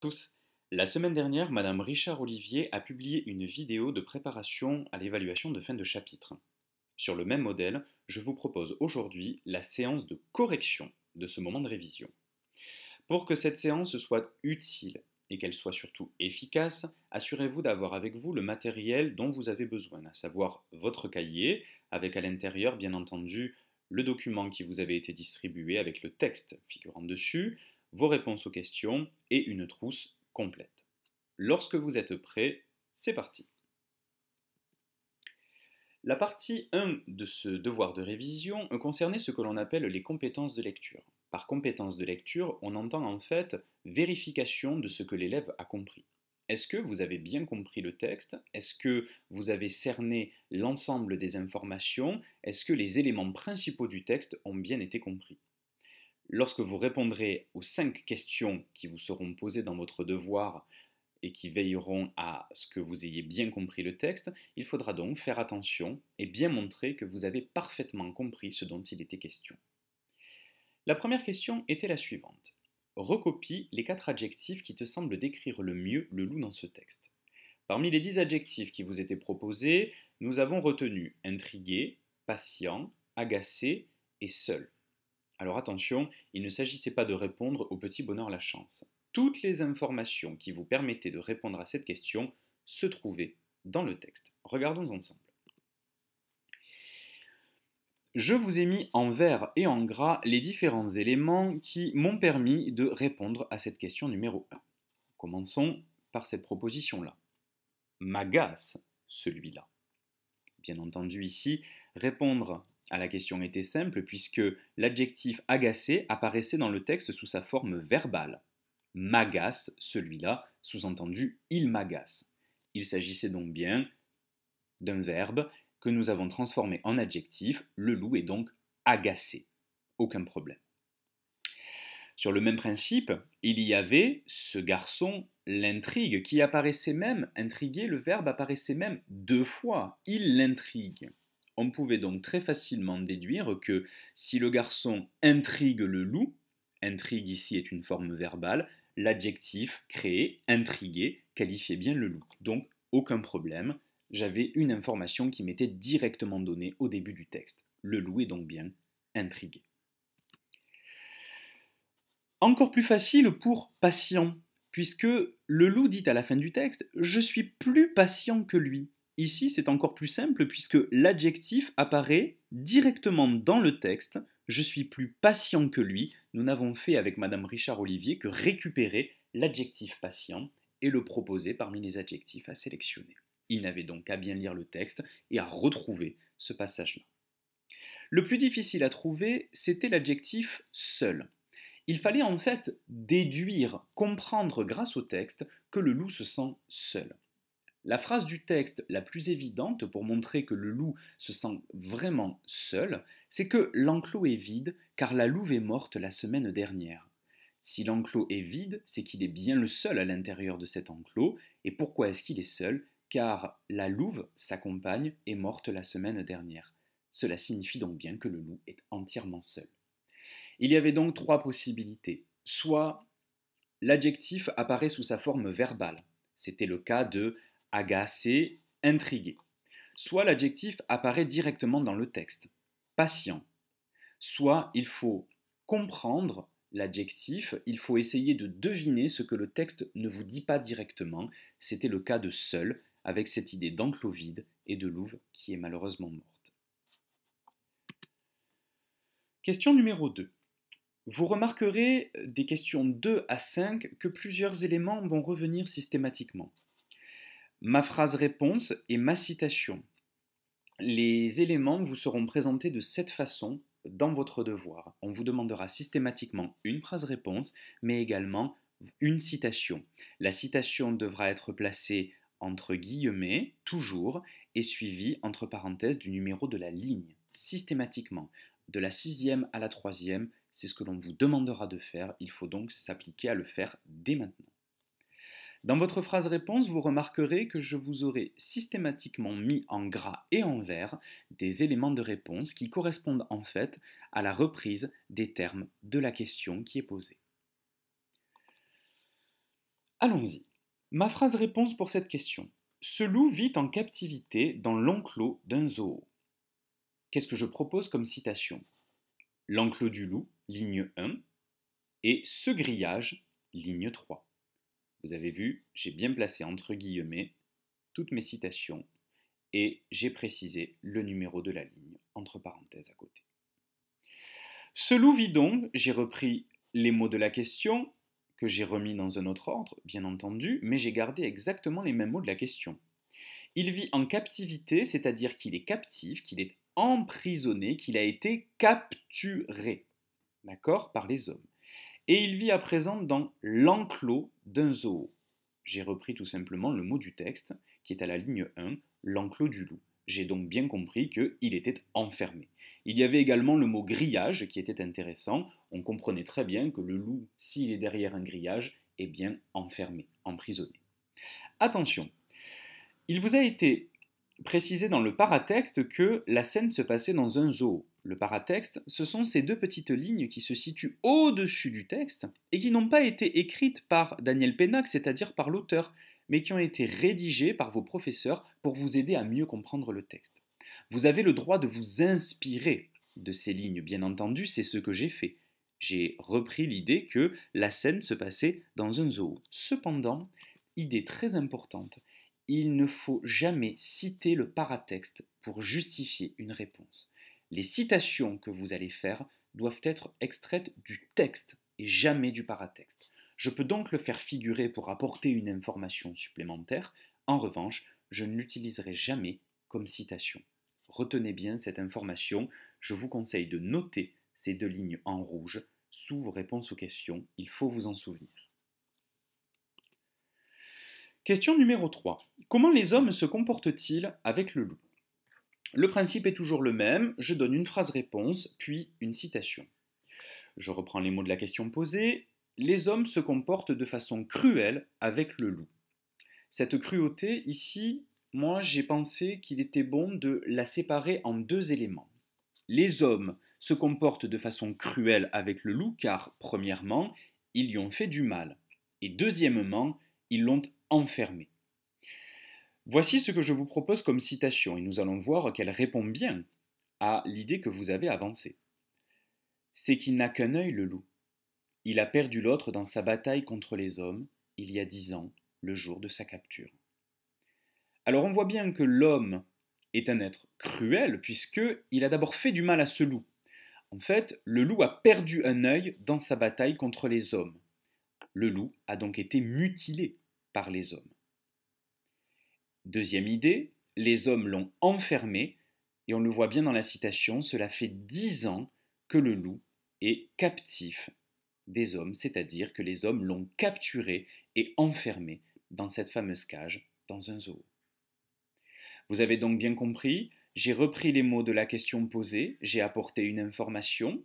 tous. La semaine dernière, Madame Richard Olivier a publié une vidéo de préparation à l'évaluation de fin de chapitre. Sur le même modèle, je vous propose aujourd'hui la séance de correction de ce moment de révision. Pour que cette séance soit utile et qu'elle soit surtout efficace, assurez-vous d'avoir avec vous le matériel dont vous avez besoin, à savoir votre cahier, avec à l'intérieur bien entendu le document qui vous avait été distribué avec le texte figurant dessus, vos réponses aux questions et une trousse complète. Lorsque vous êtes prêt, c'est parti. La partie 1 de ce devoir de révision concernait ce que l'on appelle les compétences de lecture. Par compétences de lecture, on entend en fait vérification de ce que l'élève a compris. Est-ce que vous avez bien compris le texte Est-ce que vous avez cerné l'ensemble des informations Est-ce que les éléments principaux du texte ont bien été compris Lorsque vous répondrez aux cinq questions qui vous seront posées dans votre devoir et qui veilleront à ce que vous ayez bien compris le texte, il faudra donc faire attention et bien montrer que vous avez parfaitement compris ce dont il était question. La première question était la suivante. Recopie les quatre adjectifs qui te semblent décrire le mieux le loup dans ce texte. Parmi les dix adjectifs qui vous étaient proposés, nous avons retenu intrigué, patient, agacé et seul. Alors attention, il ne s'agissait pas de répondre au petit bonheur la chance. Toutes les informations qui vous permettaient de répondre à cette question se trouvaient dans le texte. Regardons ensemble. Je vous ai mis en vert et en gras les différents éléments qui m'ont permis de répondre à cette question numéro 1. Commençons par cette proposition-là. M'agace celui-là. Bien entendu ici, répondre la question était simple puisque l'adjectif agacé apparaissait dans le texte sous sa forme verbale. M'agace, celui-là, sous-entendu il m'agace. Il s'agissait donc bien d'un verbe que nous avons transformé en adjectif, le loup est donc agacé. Aucun problème. Sur le même principe, il y avait ce garçon, l'intrigue, qui apparaissait même, intrigué, le verbe apparaissait même deux fois, il l'intrigue. On pouvait donc très facilement déduire que si le garçon intrigue le loup, intrigue ici est une forme verbale, l'adjectif créé, intrigué, qualifiait bien le loup. Donc aucun problème, j'avais une information qui m'était directement donnée au début du texte. Le loup est donc bien intrigué. Encore plus facile pour patient, puisque le loup dit à la fin du texte ⁇ Je suis plus patient que lui ⁇ Ici, c'est encore plus simple puisque l'adjectif apparaît directement dans le texte. Je suis plus patient que lui. Nous n'avons fait avec Madame Richard Olivier que récupérer l'adjectif patient et le proposer parmi les adjectifs à sélectionner. Il n'avait donc qu'à bien lire le texte et à retrouver ce passage-là. Le plus difficile à trouver, c'était l'adjectif seul. Il fallait en fait déduire, comprendre grâce au texte que le loup se sent seul. La phrase du texte la plus évidente pour montrer que le loup se sent vraiment seul, c'est que l'enclos est vide car la louve est morte la semaine dernière. Si l'enclos est vide, c'est qu'il est bien le seul à l'intérieur de cet enclos. Et pourquoi est-ce qu'il est seul Car la louve, sa compagne, est morte la semaine dernière. Cela signifie donc bien que le loup est entièrement seul. Il y avait donc trois possibilités. Soit l'adjectif apparaît sous sa forme verbale. C'était le cas de agacé, intrigué. Soit l'adjectif apparaît directement dans le texte, patient. Soit il faut comprendre l'adjectif, il faut essayer de deviner ce que le texte ne vous dit pas directement. C'était le cas de Seul, avec cette idée vide et de Louve qui est malheureusement morte. Question numéro 2. Vous remarquerez des questions 2 à 5 que plusieurs éléments vont revenir systématiquement ma phrase-réponse et ma citation. Les éléments vous seront présentés de cette façon dans votre devoir. On vous demandera systématiquement une phrase-réponse, mais également une citation. La citation devra être placée entre guillemets, toujours, et suivie entre parenthèses du numéro de la ligne, systématiquement. De la sixième à la troisième, c'est ce que l'on vous demandera de faire, il faut donc s'appliquer à le faire dès maintenant. Dans votre phrase réponse, vous remarquerez que je vous aurai systématiquement mis en gras et en vert des éléments de réponse qui correspondent en fait à la reprise des termes de la question qui est posée. Allons-y. Ma phrase réponse pour cette question. Ce loup vit en captivité dans l'enclos d'un zoo. Qu'est-ce que je propose comme citation L'enclos du loup, ligne 1, et ce grillage, ligne 3. Vous avez vu, j'ai bien placé entre guillemets toutes mes citations et j'ai précisé le numéro de la ligne entre parenthèses à côté. Ce loup donc, j'ai repris les mots de la question que j'ai remis dans un autre ordre, bien entendu, mais j'ai gardé exactement les mêmes mots de la question. Il vit en captivité, c'est-à-dire qu'il est captif, qu'il est emprisonné, qu'il a été capturé, d'accord, par les hommes et il vit à présent dans l'enclos d'un zoo. J'ai repris tout simplement le mot du texte qui est à la ligne 1, l'enclos du loup. J'ai donc bien compris qu'il était enfermé. Il y avait également le mot grillage qui était intéressant. On comprenait très bien que le loup, s'il est derrière un grillage, est bien enfermé, emprisonné. Attention, il vous a été précisé dans le paratexte que la scène se passait dans un zoo le paratexte, ce sont ces deux petites lignes qui se situent au-dessus du texte et qui n'ont pas été écrites par Daniel Pénac, c'est-à-dire par l'auteur, mais qui ont été rédigées par vos professeurs pour vous aider à mieux comprendre le texte. Vous avez le droit de vous inspirer de ces lignes, bien entendu, c'est ce que j'ai fait. J'ai repris l'idée que la scène se passait dans un zoo. Cependant, idée très importante, il ne faut jamais citer le paratexte pour justifier une réponse. Les citations que vous allez faire doivent être extraites du texte et jamais du paratexte. Je peux donc le faire figurer pour apporter une information supplémentaire. En revanche, je ne l'utiliserai jamais comme citation. Retenez bien cette information. Je vous conseille de noter ces deux lignes en rouge sous vos réponses aux questions. Il faut vous en souvenir. Question numéro 3. Comment les hommes se comportent-ils avec le loup le principe est toujours le même, je donne une phrase-réponse, puis une citation. Je reprends les mots de la question posée, les hommes se comportent de façon cruelle avec le loup. Cette cruauté, ici, moi j'ai pensé qu'il était bon de la séparer en deux éléments. Les hommes se comportent de façon cruelle avec le loup car, premièrement, ils lui ont fait du mal, et deuxièmement, ils l'ont enfermé. Voici ce que je vous propose comme citation, et nous allons voir qu'elle répond bien à l'idée que vous avez avancée. C'est qu'il n'a qu'un œil le loup. Il a perdu l'autre dans sa bataille contre les hommes, il y a dix ans, le jour de sa capture. Alors on voit bien que l'homme est un être cruel, puisqu'il a d'abord fait du mal à ce loup. En fait, le loup a perdu un œil dans sa bataille contre les hommes. Le loup a donc été mutilé par les hommes. Deuxième idée, les hommes l'ont enfermé, et on le voit bien dans la citation, cela fait dix ans que le loup est captif des hommes, c'est-à-dire que les hommes l'ont capturé et enfermé dans cette fameuse cage, dans un zoo. Vous avez donc bien compris, j'ai repris les mots de la question posée, j'ai apporté une information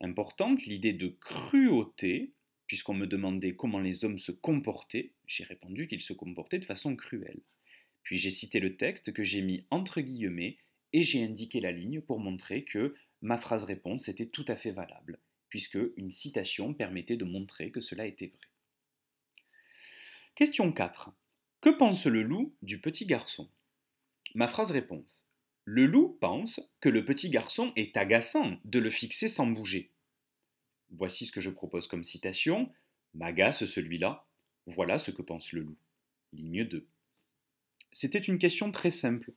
importante, l'idée de cruauté, puisqu'on me demandait comment les hommes se comportaient, j'ai répondu qu'ils se comportaient de façon cruelle. Puis j'ai cité le texte que j'ai mis entre guillemets et j'ai indiqué la ligne pour montrer que ma phrase réponse était tout à fait valable, puisque une citation permettait de montrer que cela était vrai. Question 4. Que pense le loup du petit garçon Ma phrase réponse. Le loup pense que le petit garçon est agaçant de le fixer sans bouger. Voici ce que je propose comme citation. M'agace celui-là. Voilà ce que pense le loup. Ligne 2. C'était une question très simple.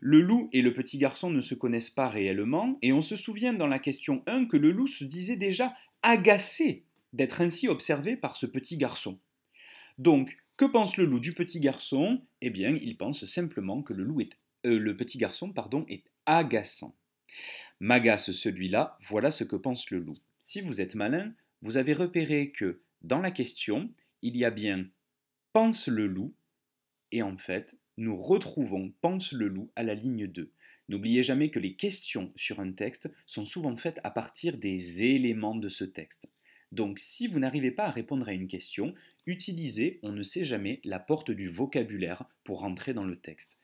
Le loup et le petit garçon ne se connaissent pas réellement, et on se souvient dans la question 1 que le loup se disait déjà agacé d'être ainsi observé par ce petit garçon. Donc, que pense le loup du petit garçon Eh bien, il pense simplement que le, loup est, euh, petit garçon pardon, est agaçant. M'agace celui-là, voilà ce que pense le loup. Si vous êtes malin, vous avez repéré que dans la question, il y a bien pense le loup et en fait, nous retrouvons Pense le loup à la ligne 2. N'oubliez jamais que les questions sur un texte sont souvent faites à partir des éléments de ce texte. Donc si vous n'arrivez pas à répondre à une question, utilisez, on ne sait jamais, la porte du vocabulaire pour rentrer dans le texte.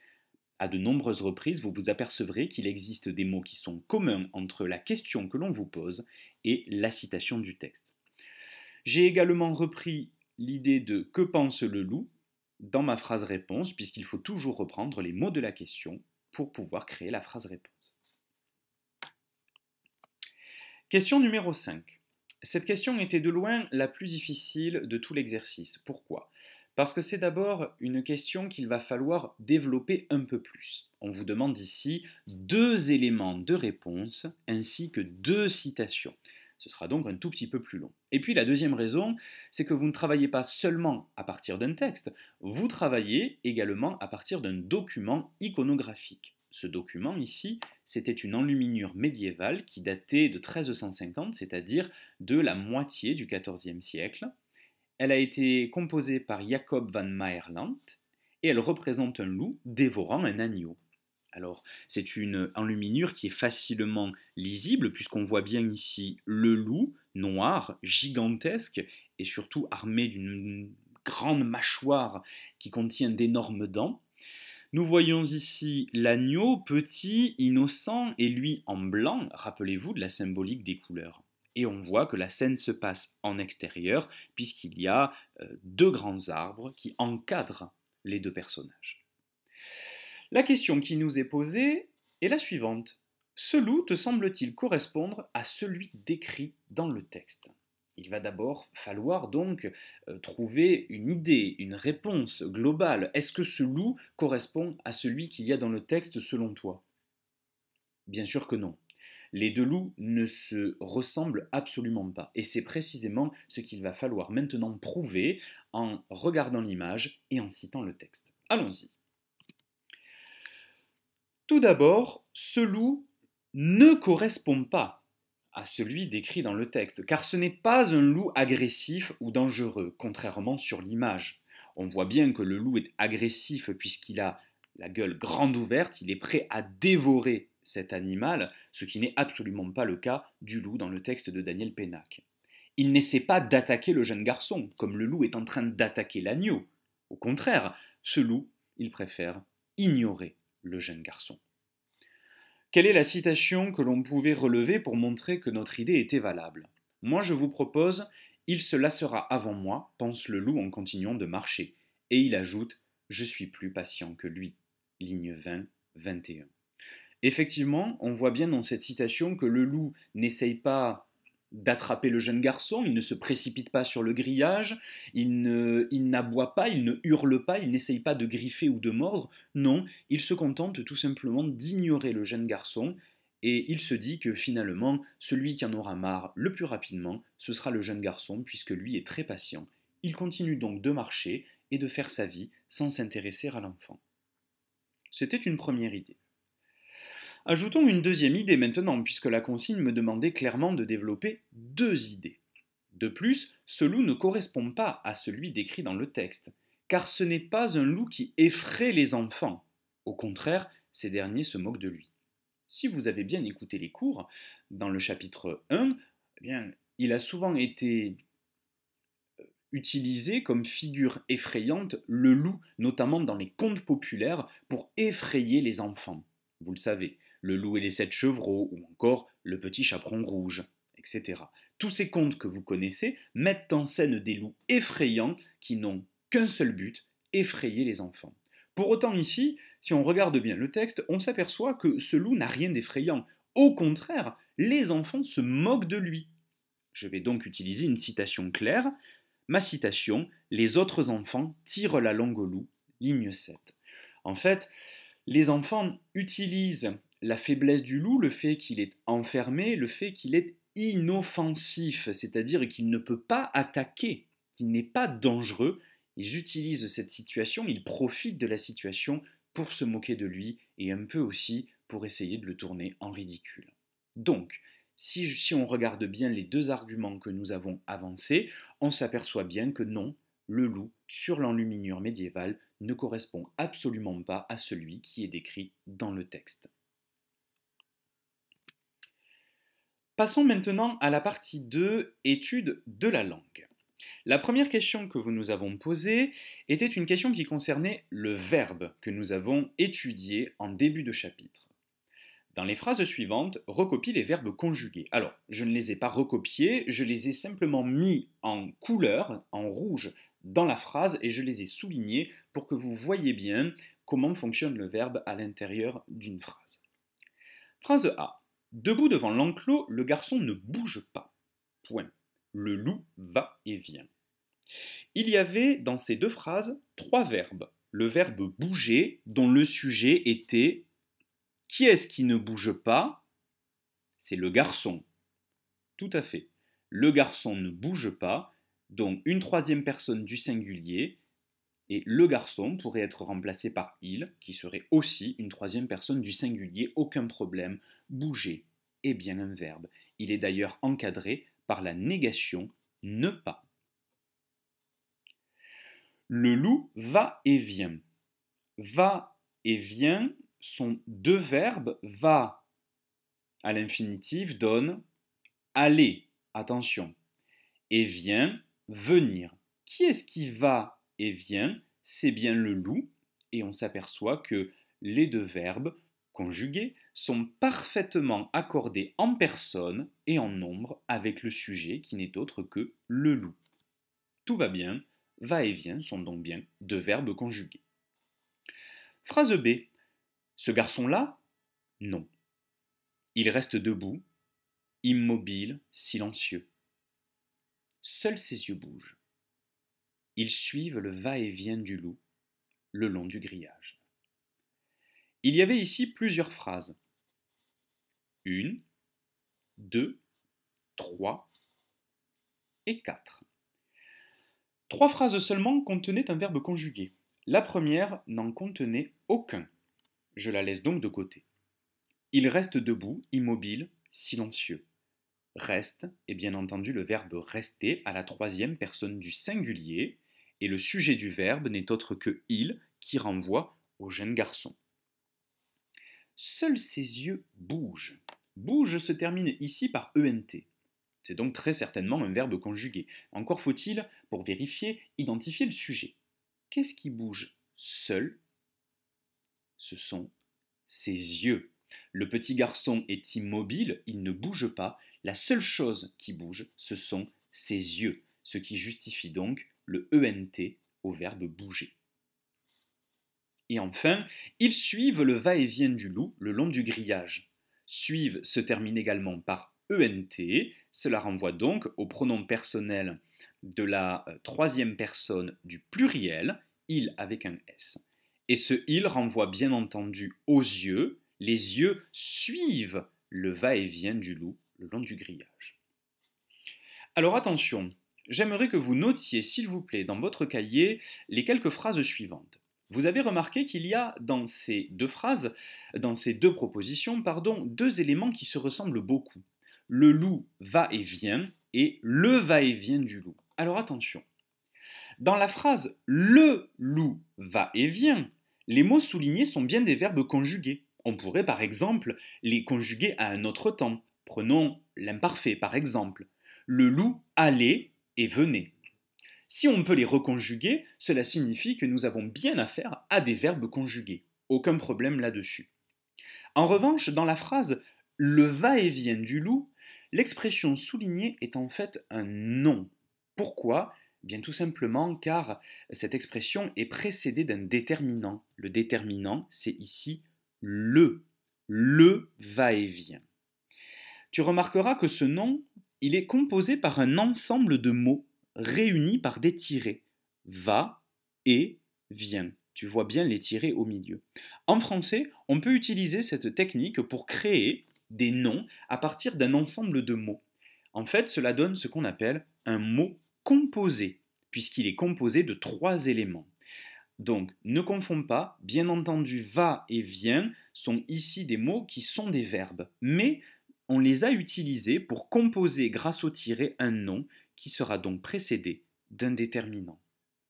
À de nombreuses reprises, vous vous apercevrez qu'il existe des mots qui sont communs entre la question que l'on vous pose et la citation du texte. J'ai également repris l'idée de Que pense le loup dans ma phrase réponse, puisqu'il faut toujours reprendre les mots de la question pour pouvoir créer la phrase réponse. Question numéro 5. Cette question était de loin la plus difficile de tout l'exercice. Pourquoi Parce que c'est d'abord une question qu'il va falloir développer un peu plus. On vous demande ici deux éléments de réponse ainsi que deux citations. Ce sera donc un tout petit peu plus long. Et puis la deuxième raison, c'est que vous ne travaillez pas seulement à partir d'un texte, vous travaillez également à partir d'un document iconographique. Ce document ici, c'était une enluminure médiévale qui datait de 1350, c'est-à-dire de la moitié du XIVe siècle. Elle a été composée par Jacob van Maerland et elle représente un loup dévorant un agneau. Alors, c'est une enluminure qui est facilement lisible, puisqu'on voit bien ici le loup noir, gigantesque, et surtout armé d'une grande mâchoire qui contient d'énormes dents. Nous voyons ici l'agneau, petit, innocent, et lui en blanc, rappelez-vous de la symbolique des couleurs. Et on voit que la scène se passe en extérieur, puisqu'il y a euh, deux grands arbres qui encadrent les deux personnages. La question qui nous est posée est la suivante. Ce loup te semble-t-il correspondre à celui décrit dans le texte Il va d'abord falloir donc euh, trouver une idée, une réponse globale. Est-ce que ce loup correspond à celui qu'il y a dans le texte selon toi Bien sûr que non. Les deux loups ne se ressemblent absolument pas. Et c'est précisément ce qu'il va falloir maintenant prouver en regardant l'image et en citant le texte. Allons-y. Tout d'abord, ce loup ne correspond pas à celui décrit dans le texte, car ce n'est pas un loup agressif ou dangereux, contrairement sur l'image. On voit bien que le loup est agressif puisqu'il a la gueule grande ouverte, il est prêt à dévorer cet animal, ce qui n'est absolument pas le cas du loup dans le texte de Daniel Pénac. Il n'essaie pas d'attaquer le jeune garçon, comme le loup est en train d'attaquer l'agneau. Au contraire, ce loup, il préfère ignorer le jeune garçon. Quelle est la citation que l'on pouvait relever pour montrer que notre idée était valable Moi je vous propose Il se lassera avant moi, pense le loup en continuant de marcher. Et il ajoute Je suis plus patient que lui. Ligne 20, 21. Effectivement, on voit bien dans cette citation que le loup n'essaye pas d'attraper le jeune garçon, il ne se précipite pas sur le grillage, il, ne, il n'aboie pas, il ne hurle pas, il n'essaye pas de griffer ou de mordre, non, il se contente tout simplement d'ignorer le jeune garçon, et il se dit que finalement, celui qui en aura marre le plus rapidement, ce sera le jeune garçon, puisque lui est très patient. Il continue donc de marcher et de faire sa vie sans s'intéresser à l'enfant. C'était une première idée. Ajoutons une deuxième idée maintenant, puisque la consigne me demandait clairement de développer deux idées. De plus, ce loup ne correspond pas à celui décrit dans le texte, car ce n'est pas un loup qui effraie les enfants. Au contraire, ces derniers se moquent de lui. Si vous avez bien écouté les cours, dans le chapitre 1, eh bien, il a souvent été euh, utilisé comme figure effrayante le loup, notamment dans les contes populaires, pour effrayer les enfants. Vous le savez, le Loup et les Sept Chevreaux ou encore Le Petit Chaperon Rouge, etc. Tous ces contes que vous connaissez mettent en scène des loups effrayants qui n'ont qu'un seul but, effrayer les enfants. Pour autant ici, si on regarde bien le texte, on s'aperçoit que ce loup n'a rien d'effrayant. Au contraire, les enfants se moquent de lui. Je vais donc utiliser une citation claire. Ma citation, Les autres enfants tirent la langue au loup, ligne 7. En fait, les enfants utilisent la faiblesse du loup, le fait qu'il est enfermé, le fait qu'il est inoffensif, c'est-à-dire qu'il ne peut pas attaquer, qu'il n'est pas dangereux. Ils utilisent cette situation, ils profitent de la situation pour se moquer de lui et un peu aussi pour essayer de le tourner en ridicule. Donc, si, si on regarde bien les deux arguments que nous avons avancés, on s'aperçoit bien que non, le loup sur l'enluminure médiévale ne correspond absolument pas à celui qui est décrit dans le texte. Passons maintenant à la partie 2, étude de la langue. La première question que vous nous avons posée était une question qui concernait le verbe que nous avons étudié en début de chapitre. Dans les phrases suivantes, recopie les verbes conjugués. Alors, je ne les ai pas recopiés, je les ai simplement mis en couleur, en rouge, dans la phrase et je les ai soulignés pour que vous voyez bien comment fonctionne le verbe à l'intérieur d'une phrase. Phrase A. Debout devant l'enclos, le garçon ne bouge pas. Point. Le loup va et vient. Il y avait dans ces deux phrases trois verbes. Le verbe bouger, dont le sujet était Qui est-ce qui ne bouge pas C'est le garçon. Tout à fait. Le garçon ne bouge pas, donc une troisième personne du singulier, et le garçon pourrait être remplacé par il, qui serait aussi une troisième personne du singulier, aucun problème, bouger est bien un verbe. Il est d'ailleurs encadré par la négation ne pas. Le loup va et vient. Va et vient sont deux verbes. Va à l'infinitif donne aller, attention. Et vient, venir. Qui est-ce qui va et vient, c'est bien le loup, et on s'aperçoit que les deux verbes conjugués sont parfaitement accordés en personne et en nombre avec le sujet qui n'est autre que le loup. Tout va bien, va et vient sont donc bien deux verbes conjugués. Phrase B. Ce garçon-là Non. Il reste debout, immobile, silencieux. Seuls ses yeux bougent ils suivent le va-et-vient du loup le long du grillage. Il y avait ici plusieurs phrases. Une, deux, trois et quatre. Trois phrases seulement contenaient un verbe conjugué. La première n'en contenait aucun. Je la laisse donc de côté. Il reste debout, immobile, silencieux. Reste est bien entendu le verbe rester à la troisième personne du singulier, et le sujet du verbe n'est autre que il qui renvoie au jeune garçon. Seuls ses yeux bougent. Bouge se termine ici par ENT. C'est donc très certainement un verbe conjugué. Encore faut-il, pour vérifier, identifier le sujet. Qu'est-ce qui bouge seul Ce sont ses yeux. Le petit garçon est immobile, il ne bouge pas. La seule chose qui bouge, ce sont ses yeux, ce qui justifie donc le ENT au verbe bouger. Et enfin, ils suivent le va-et-vient du loup le long du grillage. Suivent se termine également par ENT, cela renvoie donc au pronom personnel de la euh, troisième personne du pluriel, il avec un S. Et ce il renvoie bien entendu aux yeux, les yeux suivent le va-et-vient du loup le long du grillage. Alors attention, j'aimerais que vous notiez, s'il vous plaît, dans votre cahier, les quelques phrases suivantes. Vous avez remarqué qu'il y a dans ces deux phrases, dans ces deux propositions, pardon, deux éléments qui se ressemblent beaucoup. Le loup va et vient et le va-et-vient du loup. Alors attention. Dans la phrase le loup va et vient, les mots soulignés sont bien des verbes conjugués. On pourrait par exemple les conjuguer à un autre temps. Prenons l'imparfait par exemple. Le loup allait et venez. Si on peut les reconjuguer, cela signifie que nous avons bien affaire à des verbes conjugués. Aucun problème là-dessus. En revanche, dans la phrase le va-et-vient du loup, l'expression soulignée est en fait un nom. Pourquoi Bien tout simplement car cette expression est précédée d'un déterminant. Le déterminant, c'est ici le. Le va-et-vient. Tu remarqueras que ce nom il est composé par un ensemble de mots réunis par des tirets. Va et vient. Tu vois bien les tirets au milieu. En français, on peut utiliser cette technique pour créer des noms à partir d'un ensemble de mots. En fait, cela donne ce qu'on appelle un mot composé, puisqu'il est composé de trois éléments. Donc, ne confonds pas, bien entendu, va et vient sont ici des mots qui sont des verbes, mais on les a utilisés pour composer grâce au tiré un nom qui sera donc précédé d'un déterminant.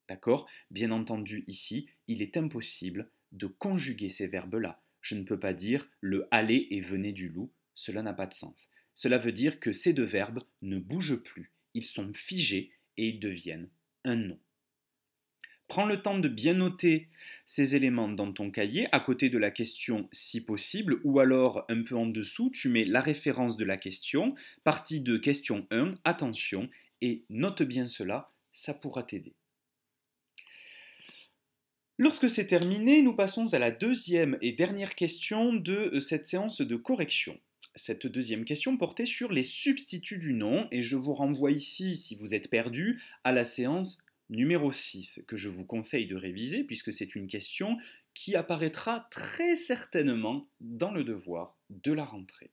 D'accord Bien entendu, ici, il est impossible de conjuguer ces verbes-là. Je ne peux pas dire le aller et venez du loup, cela n'a pas de sens. Cela veut dire que ces deux verbes ne bougent plus, ils sont figés et ils deviennent un nom. Prends le temps de bien noter ces éléments dans ton cahier, à côté de la question si possible, ou alors un peu en dessous, tu mets la référence de la question, partie de question 1, attention, et note bien cela, ça pourra t'aider. Lorsque c'est terminé, nous passons à la deuxième et dernière question de euh, cette séance de correction. Cette deuxième question portait sur les substituts du nom, et je vous renvoie ici, si vous êtes perdu, à la séance numéro 6 que je vous conseille de réviser puisque c'est une question qui apparaîtra très certainement dans le devoir de la rentrée.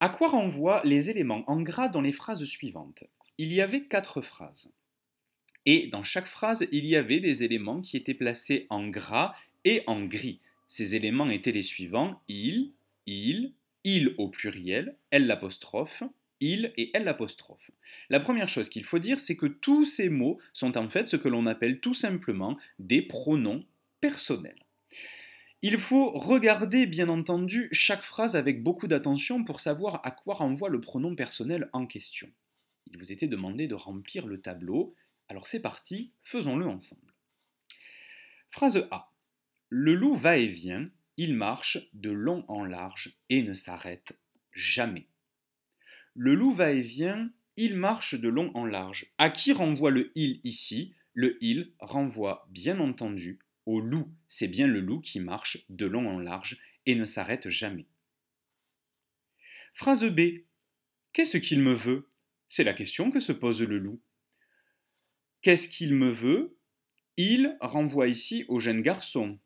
À quoi renvoient les éléments en gras dans les phrases suivantes Il y avait quatre phrases. Et dans chaque phrase, il y avait des éléments qui étaient placés en gras et en gris. Ces éléments étaient les suivants il, il, il au pluriel, elle »,« l'apostrophe, il et l'. La première chose qu'il faut dire, c'est que tous ces mots sont en fait ce que l'on appelle tout simplement des pronoms personnels. Il faut regarder, bien entendu, chaque phrase avec beaucoup d'attention pour savoir à quoi renvoie le pronom personnel en question. Il vous était demandé de remplir le tableau, alors c'est parti, faisons-le ensemble. Phrase A. Le loup va et vient, il marche de long en large et ne s'arrête jamais. Le loup va et vient, il marche de long en large. À qui renvoie le il ici Le il renvoie bien entendu au loup. C'est bien le loup qui marche de long en large et ne s'arrête jamais. Phrase B. Qu'est-ce qu'il me veut C'est la question que se pose le loup. Qu'est-ce qu'il me veut Il renvoie ici au jeune garçon.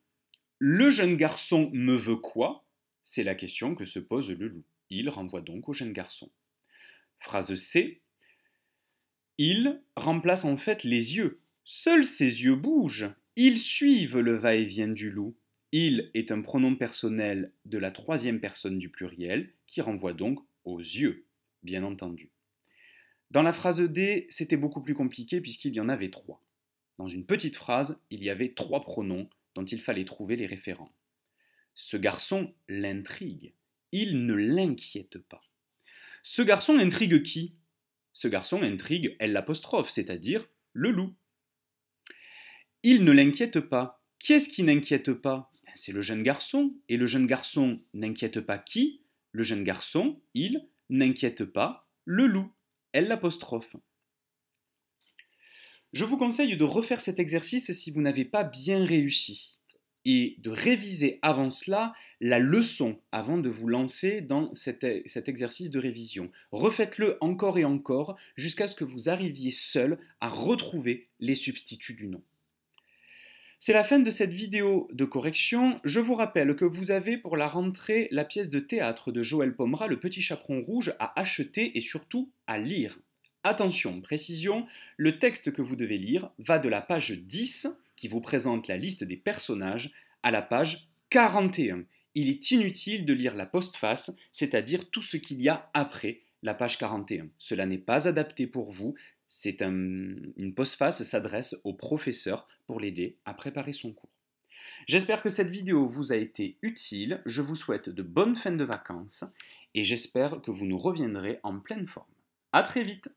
Le jeune garçon me veut quoi C'est la question que se pose le loup. Il renvoie donc au jeune garçon. Phrase C. il remplace en fait les yeux. Seuls ses yeux bougent. Ils suivent le va-et-vient du loup. Il est un pronom personnel de la troisième personne du pluriel qui renvoie donc aux yeux, bien entendu. Dans la phrase D, c'était beaucoup plus compliqué puisqu'il y en avait trois. Dans une petite phrase, il y avait trois pronoms dont il fallait trouver les référents. Ce garçon l'intrigue, il ne l'inquiète pas. Ce garçon intrigue qui Ce garçon intrigue elle l'apostrophe, c'est-à-dire le loup. Il ne l'inquiète pas. Qui est-ce qui n'inquiète pas ben, C'est le jeune garçon. Et le jeune garçon n'inquiète pas qui Le jeune garçon, il, n'inquiète pas le loup. elle l'apostrophe. Je vous conseille de refaire cet exercice si vous n'avez pas bien réussi et de réviser avant cela la leçon avant de vous lancer dans cet, exercice de révision. Refaites-le encore et encore jusqu'à ce que vous arriviez seul à retrouver les substituts du nom. C'est la fin de cette vidéo de correction. Je vous rappelle que vous avez pour la rentrée la pièce de théâtre de Joël Pomera, Le Petit Chaperon Rouge, à acheter et surtout à lire. Attention, précision, le texte que vous devez lire va de la page 10 qui vous présente la liste des personnages à la page 41. Il est inutile de lire la postface, c'est-à-dire tout ce qu'il y a après la page 41. Cela n'est pas adapté pour vous. C'est une postface s'adresse au professeur pour l'aider à préparer son cours. J'espère que cette vidéo vous a été utile. Je vous souhaite de bonnes fins de vacances et j'espère que vous nous reviendrez en pleine forme. À très vite